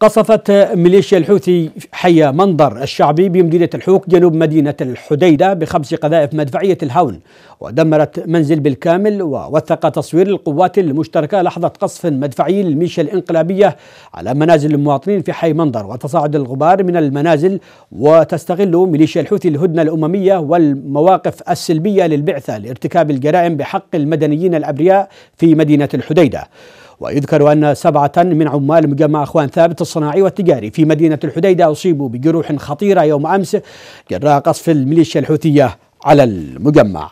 قصفت ميليشيا الحوثي حي منظر الشعبي بمدينة الحوق جنوب مدينة الحديدة بخمس قذائف مدفعية الهون ودمرت منزل بالكامل ووثق تصوير القوات المشتركة لحظة قصف مدفعي للميليشيا الإنقلابية على منازل المواطنين في حي منظر وتصاعد الغبار من المنازل وتستغل ميليشيا الحوثي الهدنة الأممية والمواقف السلبية للبعثة لارتكاب الجرائم بحق المدنيين الأبرياء في مدينة الحديدة ويذكر أن سبعة من عمال مجمع أخوان ثابت الصناعي والتجاري في مدينة الحديدة أصيبوا بجروح خطيرة يوم أمس جراء قصف الميليشيا الحوثية على المجمع